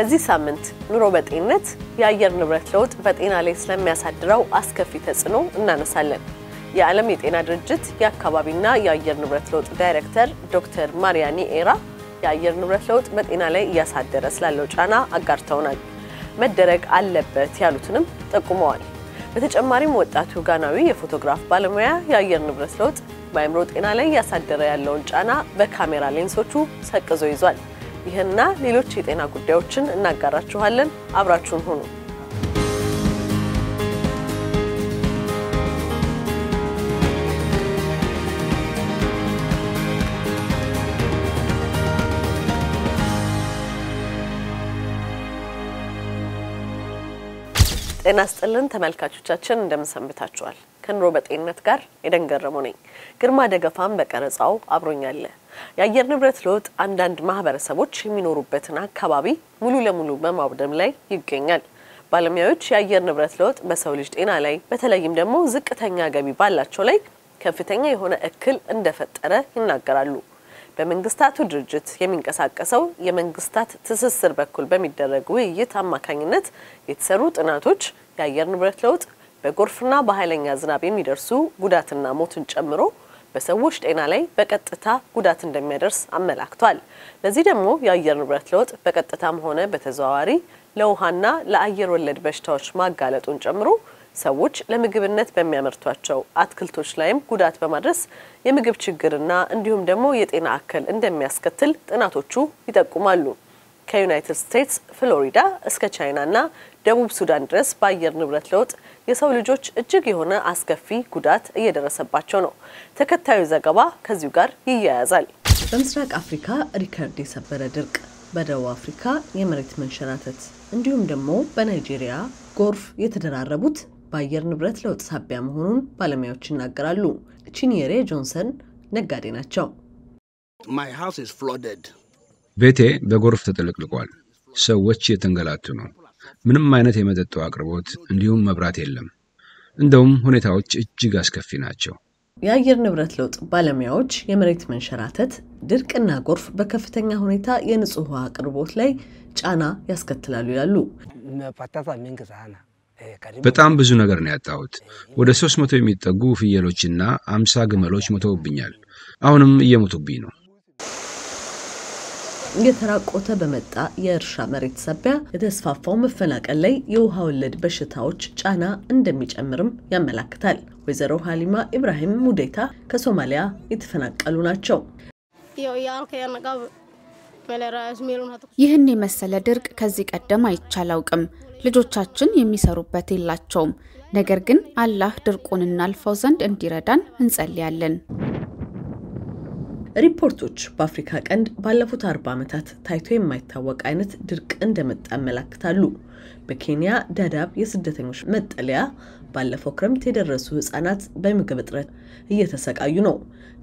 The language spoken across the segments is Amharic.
በዚህ ሳምንት ኑሮ በጤንነት የአየር ንብረት ለውጥ በጤና ላይ ስለሚያሳድረው አስከፊ ተጽዕኖ እናነሳለን። የዓለም የጤና ድርጅት የአካባቢና የአየር ንብረት ለውጥ ዳይሬክተር ዶክተር ማሪያኒ ኤራ የአየር ንብረት ለውጥ በጤና ላይ እያሳደረ ስላለው ጫና አጋርተውናል። መደረግ አለበት ያሉትንም ጠቁመዋል። በተጨማሪም ወጣቱ ጋናዊ የፎቶግራፍ ባለሙያ የአየር ንብረት ለውጥ በአእምሮ ጤና ላይ እያሳደረ ያለውን ጫና በካሜራ ሌንሶቹ ሰቅዞ ይዟል። ይህና ሌሎች የጤና ጉዳዮችን እናጋራችኋለን። አብራችሁን ሁኑ። ጤና ስጥልን ተመልካቾቻችን፣ እንደምንሰንብታችኋል። ከኑሮ በጤንነት ጋር የደንገረሙ ነኝ። ግርማ ደገፋም በቀረጻው አብሮኛለ። የአየር ንብረት ለውጥ አንዳንድ ማህበረሰቦች የሚኖሩበትን አካባቢ ሙሉ ለሙሉ በማውደም ላይ ይገኛል። ባለሙያዎች የአየር ንብረት ለውጥ በሰው ልጅ ጤና ላይ በተለይም ደግሞ ዝቅተኛ ገቢ ባላቸው ላይ ከፍተኛ የሆነ እክል እንደፈጠረ ይናገራሉ። በመንግስታቱ ድርጅት የሚንቀሳቀሰው የመንግስታት ትስስር በኩል በሚደረግ ውይይት አማካኝነት የተሰሩ ጥናቶች የአየር ንብረት ለውጥ በጎርፍና በኃይለኛ ዝናብ የሚደርሱ ጉዳትና ሞትን ጨምሮ በሰዎች ጤና ላይ በቀጥታ ጉዳት እንደሚያደርስ አመላክቷል። ለዚህ ደግሞ የአየር ንብረት ለውጥ በቀጥታም ሆነ በተዘዋዋሪ ለውሃና ለአየር ወለድ በሽታዎች ማጋለጡን ጨምሮ ሰዎች ለምግብነት በሚያመርቷቸው አትክልቶች ላይም ጉዳት በማድረስ የምግብ ችግርና እንዲሁም ደግሞ የጤና እክል እንደሚያስከትል ጥናቶቹ ይጠቁማሉ። ከዩናይትድ ስቴትስ ፍሎሪዳ እስከ ቻይናና ደቡብ ሱዳን ድረስ በአየር ንብረት ለውጥ የሰው ልጆች እጅግ የሆነ አስከፊ ጉዳት እየደረሰባቸው ነው። ተከታዩ ዘገባ ከዚሁ ጋር ይያያዛል። በምስራቅ አፍሪካ ሪከርድ የሰበረ ድርቅ፣ በደቡብ አፍሪካ የመሬት መንሸራተት እንዲሁም ደግሞ በናይጄሪያ ጎርፍ የተደራረቡት በአየር ንብረት ለውጥ ሳቢያ መሆኑን ባለሙያዎች ይናገራሉ። ቺኒየሬ ጆንሰን ነጋዴ ናቸው። ቤቴ በጎርፍ ተጠለቅልቋል። ሰዎች የተንገላቱ ነው። ምንም አይነት የመጠጥ አቅርቦት እንዲሁም መብራት የለም። እንደውም ሁኔታዎች እጅግ አስከፊ ናቸው። የአየር ንብረት ለውጥ ባለሙያዎች የመሬት መንሸራተት፣ ድርቅና ጎርፍ በከፍተኛ ሁኔታ የንጹህ ውሃ አቅርቦት ላይ ጫና ያስከትላሉ ይላሉ። በጣም ብዙ ነገር ነው ያጣሁት። ወደ 300 መቶ የሚጠጉ ፍየሎችና አምሳ ግመሎች ሞተውብኛል። አሁንም እየሞቱብኝ ነው። እየተራቆተ በመጣ የእርሻ መሬት ሳቢያ የተስፋፋው መፈናቀል ላይ የውሃ ወለድ በሽታዎች ጫና እንደሚጨምርም ያመላክታል። ወይዘሮ ሀሊማ ኢብራሂም ሙዴታ ከሶማሊያ የተፈናቀሉ ናቸው። ይህን የመሰለ ድርቅ ከዚህ ቀደም አይቼ አላውቅም። ልጆቻችን የሚሰሩበት የላቸውም። ነገር ግን አላህ ድርቁን እናልፈው ዘንድ እንዲረዳን እንጸልያለን። ሪፖርቶች በአፍሪካ ቀንድ ባለፉት አርባ ዓመታት ታይቶ የማይታወቅ አይነት ድርቅ እንደመጣ ያመላክታሉ። በኬንያ ዳዳብ የስደተኞች መጠለያ ባለፈው ክረምት የደረሱ ህጻናት በምግብ እጥረት እየተሰቃዩ ነው።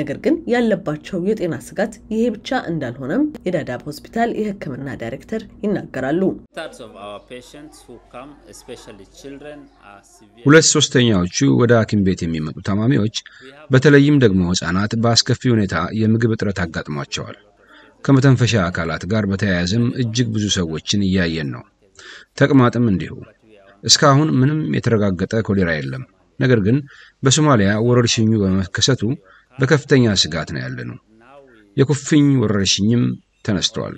ነገር ግን ያለባቸው የጤና ስጋት ይሄ ብቻ እንዳልሆነም የዳዳብ ሆስፒታል የሕክምና ዳይሬክተር ይናገራሉ። ሁለት ሶስተኛዎቹ ወደ ሐኪም ቤት የሚመጡ ታማሚዎች በተለይም ደግሞ ሕጻናት በአስከፊ ሁኔታ የምግብ እጥረት አጋጥሟቸዋል። ከመተንፈሻ አካላት ጋር በተያያዘም እጅግ ብዙ ሰዎችን እያየን ነው። ተቅማጥም እንዲሁ። እስካሁን ምንም የተረጋገጠ ኮሌራ የለም። ነገር ግን በሶማሊያ ወረርሽኙ በመከሰቱ በከፍተኛ ስጋት ነው ያለነው። የኩፍኝ ወረርሽኝም ተነስቷል።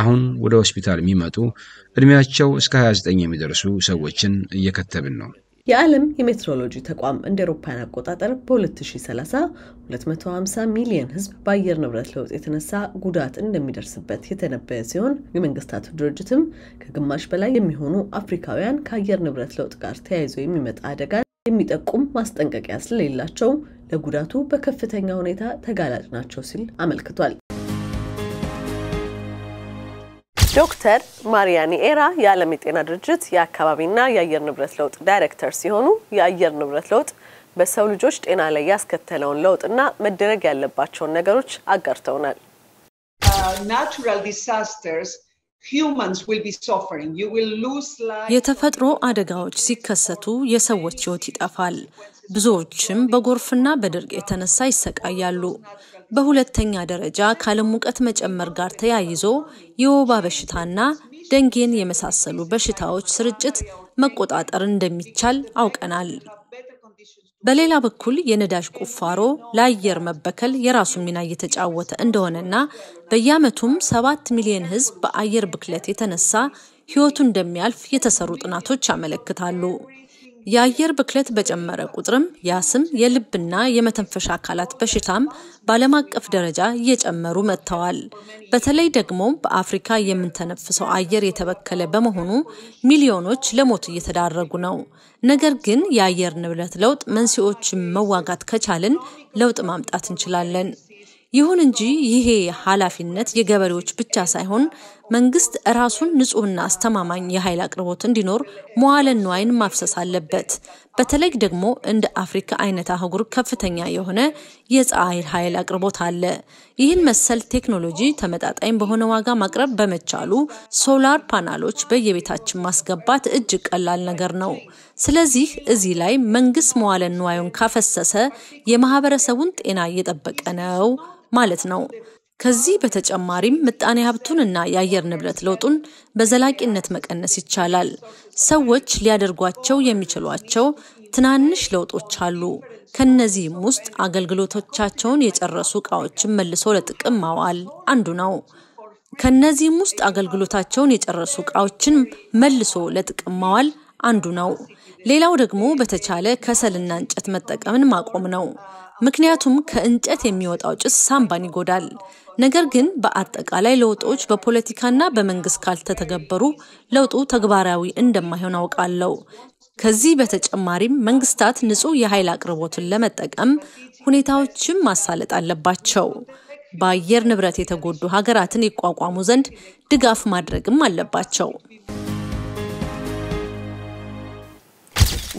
አሁን ወደ ሆስፒታል የሚመጡ ዕድሜያቸው እስከ 29 የሚደርሱ ሰዎችን እየከተብን ነው። የዓለም የሜትሮሎጂ ተቋም እንደ አውሮፓውያን አቆጣጠር በ2030 250 ሚሊዮን ሕዝብ በአየር ንብረት ለውጥ የተነሳ ጉዳት እንደሚደርስበት የተነበየ ሲሆን የመንግስታቱ ድርጅትም ከግማሽ በላይ የሚሆኑ አፍሪካውያን ከአየር ንብረት ለውጥ ጋር ተያይዞ የሚመጣ አደጋ የሚጠቁም ማስጠንቀቂያ ስለሌላቸው ለጉዳቱ በከፍተኛ ሁኔታ ተጋላጭ ናቸው ሲል አመልክቷል። ዶክተር ማሪያኒ ኤራ የዓለም የጤና ድርጅት የአካባቢና የአየር ንብረት ለውጥ ዳይሬክተር ሲሆኑ የአየር ንብረት ለውጥ በሰው ልጆች ጤና ላይ ያስከተለውን ለውጥና መደረግ ያለባቸውን ነገሮች አጋርተውናል። ናቹራል uh, ዲሳስተርስ የተፈጥሮ አደጋዎች ሲከሰቱ የሰዎች ሕይወት ይጠፋል። ብዙዎችም በጎርፍና በድርቅ የተነሳ ይሰቃያሉ። በሁለተኛ ደረጃ ከዓለም ሙቀት መጨመር ጋር ተያይዞ የወባ በሽታና ደንጌን የመሳሰሉ በሽታዎች ስርጭት መቆጣጠር እንደሚቻል አውቀናል። በሌላ በኩል የነዳጅ ቁፋሮ ለአየር መበከል የራሱን ሚና እየተጫወተ እንደሆነና በየዓመቱም ሰባት ሚሊዮን ሕዝብ በአየር ብክለት የተነሳ ሕይወቱ እንደሚያልፍ የተሰሩ ጥናቶች ያመለክታሉ። የአየር ብክለት በጨመረ ቁጥርም የአስም የልብና የመተንፈሻ አካላት በሽታም በዓለም አቀፍ ደረጃ እየጨመሩ መጥተዋል። በተለይ ደግሞ በአፍሪካ የምንተነፍሰው አየር የተበከለ በመሆኑ ሚሊዮኖች ለሞት እየተዳረጉ ነው። ነገር ግን የአየር ንብረት ለውጥ መንስኤዎችን መዋጋት ከቻልን ለውጥ ማምጣት እንችላለን። ይሁን እንጂ ይሄ ኃላፊነት የገበሬዎች ብቻ ሳይሆን መንግስት ራሱን ንጹህና አስተማማኝ የኃይል አቅርቦት እንዲኖር መዋለ ንዋይን ማፍሰስ አለበት። በተለይ ደግሞ እንደ አፍሪካ አይነት አህጉር ከፍተኛ የሆነ የፀሐይ ኃይል አቅርቦት አለ። ይህን መሰል ቴክኖሎጂ ተመጣጣኝ በሆነ ዋጋ ማቅረብ በመቻሉ ሶላር ፓናሎች በየቤታችን ማስገባት እጅግ ቀላል ነገር ነው። ስለዚህ እዚህ ላይ መንግስት መዋለ ንዋዩን ካፈሰሰ የማህበረሰቡን ጤና እየጠበቀ ነው ማለት ነው። ከዚህ በተጨማሪም ምጣኔ ሀብቱንና የአየር ንብረት ለውጡን በዘላቂነት መቀነስ ይቻላል። ሰዎች ሊያደርጓቸው የሚችሏቸው ትናንሽ ለውጦች አሉ። ከነዚህም ውስጥ አገልግሎቶቻቸውን የጨረሱ እቃዎችን መልሶ ለጥቅም ማዋል አንዱ ነው። ከነዚህም ውስጥ አገልግሎታቸውን የጨረሱ እቃዎችን መልሶ ለጥቅም ማዋል አንዱ ነው። ሌላው ደግሞ በተቻለ ከሰልና እንጨት መጠቀምን ማቆም ነው። ምክንያቱም ከእንጨት የሚወጣው ጭስ ሳምባን ይጎዳል። ነገር ግን በአጠቃላይ ለውጦች በፖለቲካና በመንግስት ካልተተገበሩ ለውጡ ተግባራዊ እንደማይሆን አውቃለሁ። ከዚህ በተጨማሪም መንግስታት ንጹህ የኃይል አቅርቦትን ለመጠቀም ሁኔታዎችን ማሳለጥ አለባቸው። በአየር ንብረት የተጎዱ ሀገራትን ይቋቋሙ ዘንድ ድጋፍ ማድረግም አለባቸው።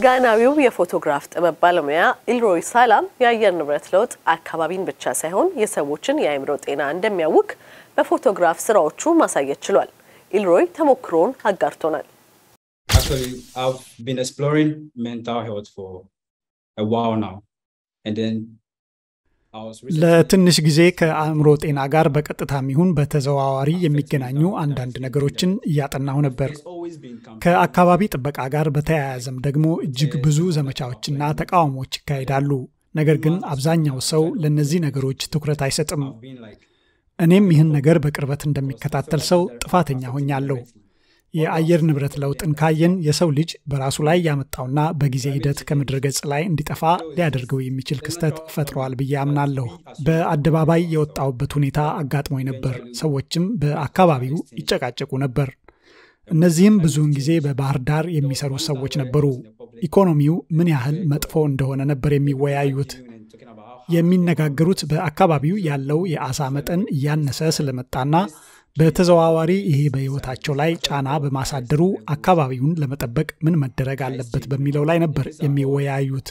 ጋናዊው የፎቶግራፍ ጥበብ ባለሙያ ኢልሮይ ሳላም የአየር ንብረት ለውጥ አካባቢን ብቻ ሳይሆን የሰዎችን የአእምሮ ጤና እንደሚያውቅ በፎቶግራፍ ስራዎቹ ማሳየት ችሏል። ኢልሮይ ተሞክሮውን አጋርቶናል። ለትንሽ ጊዜ ከአእምሮ ጤና ጋር በቀጥታም ይሁን በተዘዋዋሪ የሚገናኙ አንዳንድ ነገሮችን እያጠናሁ ነበር። ከአካባቢ ጥበቃ ጋር በተያያዘም ደግሞ እጅግ ብዙ ዘመቻዎችና ተቃውሞዎች ይካሄዳሉ። ነገር ግን አብዛኛው ሰው ለእነዚህ ነገሮች ትኩረት አይሰጥም። እኔም ይህን ነገር በቅርበት እንደሚከታተል ሰው ጥፋተኛ ሆኛለሁ። የአየር ንብረት ለውጥን ካየን የሰው ልጅ በራሱ ላይ ያመጣውና በጊዜ ሂደት ከምድር ገጽ ላይ እንዲጠፋ ሊያደርገው የሚችል ክስተት ፈጥሯል ብዬ አምናለሁ። በአደባባይ የወጣውበት ሁኔታ አጋጥሞኝ ነበር። ሰዎችም በአካባቢው ይጨቃጨቁ ነበር። እነዚህም ብዙውን ጊዜ በባህር ዳር የሚሰሩ ሰዎች ነበሩ። ኢኮኖሚው ምን ያህል መጥፎ እንደሆነ ነበር የሚወያዩት። የሚነጋገሩት በአካባቢው ያለው የአሳ መጠን እያነሰ ስለመጣና በተዘዋዋሪ ይሄ በህይወታቸው ላይ ጫና በማሳደሩ አካባቢውን ለመጠበቅ ምን መደረግ አለበት በሚለው ላይ ነበር የሚወያዩት።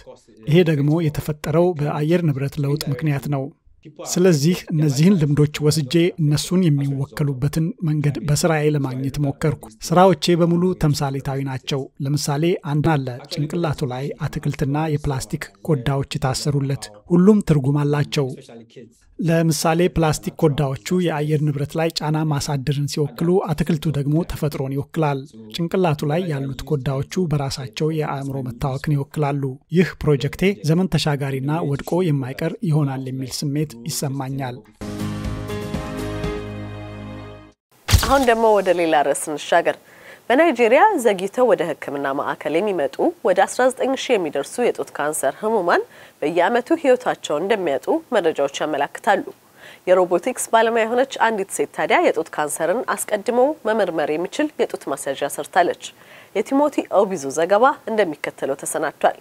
ይሄ ደግሞ የተፈጠረው በአየር ንብረት ለውጥ ምክንያት ነው። ስለዚህ እነዚህን ልምዶች ወስጄ እነሱን የሚወከሉበትን መንገድ በስራዬ ለማግኘት ሞከርኩ። ስራዎቼ በሙሉ ተምሳሌታዊ ናቸው። ለምሳሌ አንድ አለ፣ ጭንቅላቱ ላይ አትክልትና የፕላስቲክ ኮዳዎች የታሰሩለት፣ ሁሉም ትርጉም አላቸው። ለምሳሌ ፕላስቲክ ኮዳዎቹ የአየር ንብረት ላይ ጫና ማሳደርን ሲወክሉ፣ አትክልቱ ደግሞ ተፈጥሮን ይወክላል። ጭንቅላቱ ላይ ያሉት ኮዳዎቹ በራሳቸው የአእምሮ መታወክን ይወክላሉ። ይህ ፕሮጀክቴ ዘመን ተሻጋሪና ወድቆ የማይቀር ይሆናል የሚል ስሜት ይሰማኛል። አሁን ደግሞ ወደ ሌላ ርዕስ እንሻገር። በናይጄሪያ ዘግይተው ወደ ሕክምና ማዕከል የሚመጡ ወደ 19 የሚደርሱ የጡት ካንሰር ህሙማን በየዓመቱ ህይወታቸውን እንደሚያጡ መረጃዎች ያመላክታሉ። የሮቦቲክስ ባለሙያ የሆነች አንዲት ሴት ታዲያ የጡት ካንሰርን አስቀድሞ መመርመር የሚችል የጡት ማስያዣ ሰርታለች። የቲሞቲ ኦቢዙ ዘገባ እንደሚከተለው ተሰናድቷል።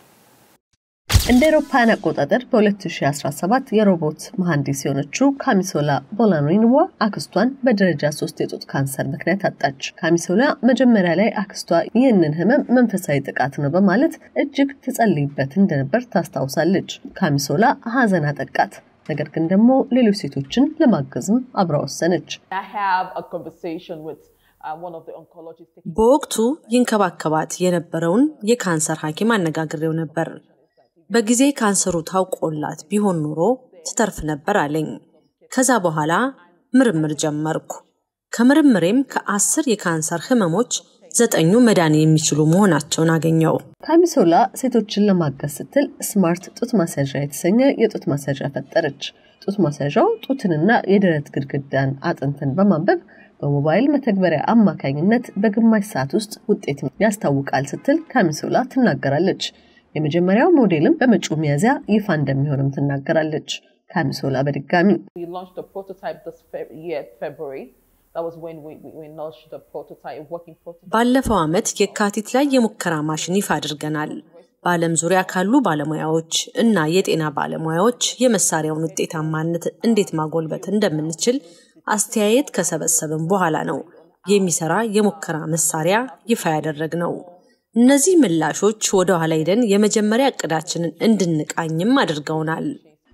እንደ ኤሮፓያን አቆጣጠር በ2017 የሮቦት መሐንዲስ የሆነችው ካሚሶላ ቦላኖይንዋ አክስቷን በደረጃ ሶስት የጡት ካንሰር ምክንያት አጣች። ካሚሶላ መጀመሪያ ላይ አክስቷ ይህንን ህመም መንፈሳዊ ጥቃት ነው በማለት እጅግ ትጸልይበት እንደነበር ታስታውሳለች። ካሚሶላ ሀዘን አጠቃት። ነገር ግን ደግሞ ሌሎች ሴቶችን ለማገዝም አብራ ወሰነች። uh, በወቅቱ ይንከባከባት የነበረውን የካንሰር ሐኪም አነጋግሬው ነበር። በጊዜ ካንሰሩ ታውቆላት ቢሆን ኑሮ ትተርፍ ነበር አለኝ። ከዛ በኋላ ምርምር ጀመርኩ። ከምርምሬም ከአስር የካንሰር ህመሞች ዘጠኙ መዳን የሚችሉ መሆናቸውን አገኘው። ካሚሶላ ሴቶችን ለማገዝ ስትል ስማርት ጡት ማስያዣ የተሰኘ የጡት ማስያዣ ፈጠረች። ጡት ማስያዣው ጡትንና የደረት ግድግዳን አጥንትን በማንበብ በሞባይል መተግበሪያ አማካኝነት በግማሽ ሰዓት ውስጥ ውጤት ያስታውቃል ስትል ካሚሶላ ትናገራለች። የመጀመሪያው ሞዴልም በመጪው ሚያዝያ ይፋ እንደሚሆንም ትናገራለች። ከአንሶላ በድጋሚ ባለፈው ዓመት የካቲት ላይ የሙከራ ማሽን ይፋ አድርገናል። በዓለም ዙሪያ ካሉ ባለሙያዎች እና የጤና ባለሙያዎች የመሳሪያውን ውጤታማነት እንዴት ማጎልበት እንደምንችል አስተያየት ከሰበሰብን በኋላ ነው የሚሰራ የሙከራ መሳሪያ ይፋ ያደረግ ነው። እነዚህ ምላሾች ወደ ኋላ ሄደን የመጀመሪያ እቅዳችንን እንድንቃኝም አድርገውናል።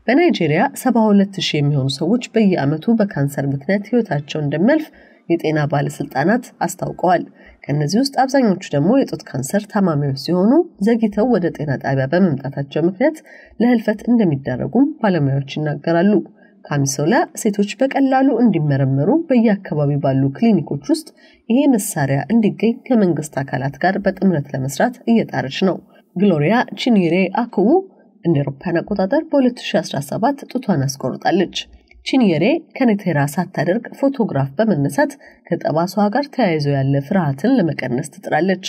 በናይጄሪያ 72 ሺህ የሚሆኑ ሰዎች በየዓመቱ በካንሰር ምክንያት ህይወታቸው እንደሚያልፍ የጤና ባለስልጣናት አስታውቀዋል። ከእነዚህ ውስጥ አብዛኞቹ ደግሞ የጡት ካንሰር ታማሚዎች ሲሆኑ ዘግይተው ወደ ጤና ጣቢያ በመምጣታቸው ምክንያት ለህልፈት እንደሚዳረጉም ባለሙያዎች ይናገራሉ። ካሚሶላ ሴቶች በቀላሉ እንዲመረመሩ በየአካባቢ ባሉ ክሊኒኮች ውስጥ ይሄ መሳሪያ እንዲገኝ ከመንግስት አካላት ጋር በጥምረት ለመስራት እየጣረች ነው። ግሎሪያ ቺኒሬ አክቡ እንደ አውሮፓውያን አቆጣጠር በ2017 ጡቷን አስቆርጣለች። ቺኒሬ ከኔቴራ ሳታደርግ ፎቶግራፍ በመነሳት ከጠባሷ ጋር ተያይዞ ያለ ፍርሃትን ለመቀነስ ትጥራለች።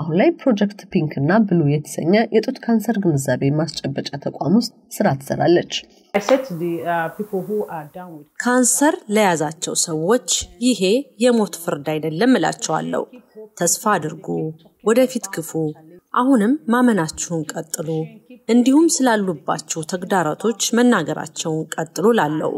አሁን ላይ ፕሮጀክት ፒንክ እና ብሉ የተሰኘ የጡት ካንሰር ግንዛቤ ማስጨበጫ ተቋም ውስጥ ስራ ትሰራለች። uh, ካንሰር ለያዛቸው ሰዎች ይሄ የሞት ፍርድ አይደለም እላቸዋለሁ። ተስፋ አድርጉ፣ ወደፊት ግፉ፣ አሁንም ማመናችሁን ቀጥሉ፣ እንዲሁም ስላሉባቸው ተግዳሮቶች መናገራቸውን ቀጥሉ ላለው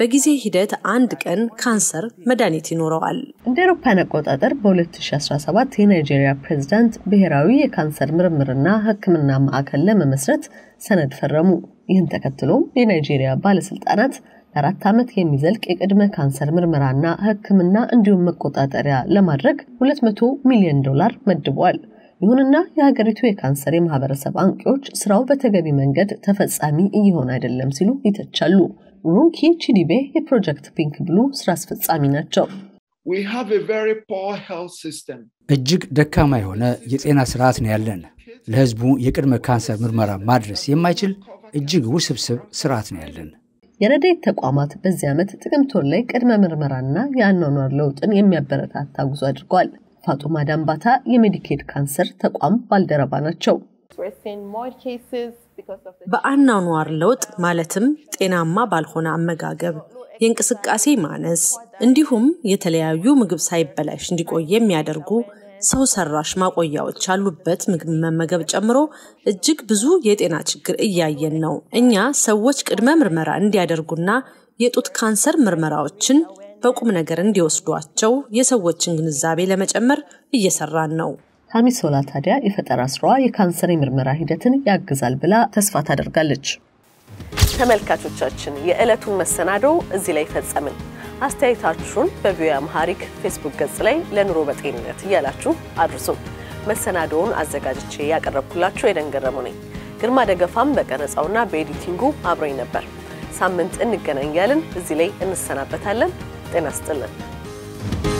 በጊዜ ሂደት አንድ ቀን ካንሰር መድኃኒት ይኖረዋል። እንደ አውሮፓውያን አቆጣጠር በ2017 የናይጄሪያ ፕሬዝዳንት ብሔራዊ የካንሰር ምርምርና ሕክምና ማዕከል ለመመስረት ሰነድ ፈረሙ። ይህን ተከትሎም የናይጄሪያ ባለስልጣናት ለአራት ዓመት የሚዘልቅ የቅድመ ካንሰር ምርመራና ሕክምና እንዲሁም መቆጣጠሪያ ለማድረግ 200 ሚሊዮን ዶላር መድበዋል። ይሁንና የሀገሪቱ የካንሰር የማህበረሰብ አንቂዎች ስራው በተገቢ መንገድ ተፈጻሚ እየሆነ አይደለም ሲሉ ይተቻሉ። ሩንኪ ቺዲቤ የፕሮጀክት ፒንክ ብሉ ስራ አስፈጻሚ ናቸው። እጅግ ደካማ የሆነ የጤና ስርዓት ነው ያለን። ለህዝቡ የቅድመ ካንሰር ምርመራ ማድረስ የማይችል እጅግ ውስብስብ ስርዓት ነው ያለን። የረዳይት ተቋማት በዚህ ዓመት ጥቅምት ወር ላይ ቅድመ ምርመራና የአኗኗር ለውጥን የሚያበረታታ ጉዞ አድርጓል። ፋጡማ ዳምባታ የሜዲኬድ ካንሰር ተቋም ባልደረባ ናቸው። በአኗኗር ለውጥ ማለትም ጤናማ ባልሆነ አመጋገብ፣ የእንቅስቃሴ ማነስ እንዲሁም የተለያዩ ምግብ ሳይበላሽ እንዲቆይ የሚያደርጉ ሰው ሰራሽ ማቆያዎች ያሉበት ምግብ መመገብ ጨምሮ እጅግ ብዙ የጤና ችግር እያየን ነው። እኛ ሰዎች ቅድመ ምርመራ እንዲያደርጉና የጡት ካንሰር ምርመራዎችን በቁም ነገር እንዲወስዷቸው የሰዎችን ግንዛቤ ለመጨመር እየሰራን ነው። ሶላ ታዲያ የፈጠራ ስራዋ የካንሰር የምርመራ ሂደትን ያግዛል ብላ ተስፋ ታደርጋለች። ተመልካቾቻችን የዕለቱን መሰናዶ እዚህ ላይ ፈጸምን። አስተያየታችሁን በቪኦኤ አምሃሪክ ፌስቡክ ገጽ ላይ ለኑሮ በጤንነት እያላችሁ አድርሱን። መሰናዶውን አዘጋጅቼ ያቀረብኩላችሁ የደንገረሙ ነኝ። ግርማ ደገፋም በቀረጻውና በኤዲቲንጉ አብሮኝ ነበር። ሳምንት እንገናኛለን። እዚህ ላይ እንሰናበታለን። ጤና ስጥልን።